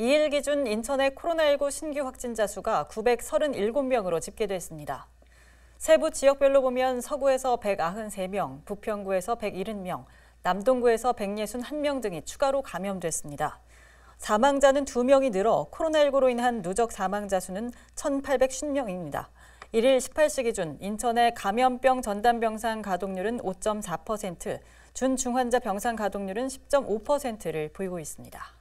2일 기준 인천의 코로나19 신규 확진자 수가 937명으로 집계됐습니다. 세부 지역별로 보면 서구에서 193명, 부평구에서 170명, 남동구에서 161명 등이 추가로 감염됐습니다. 사망자는 2명이 늘어 코로나19로 인한 누적 사망자 수는 1,810명입니다. 1일 18시 기준 인천의 감염병 전담 병상 가동률은 5.4%, 준중환자 병상 가동률은 10.5%를 보이고 있습니다.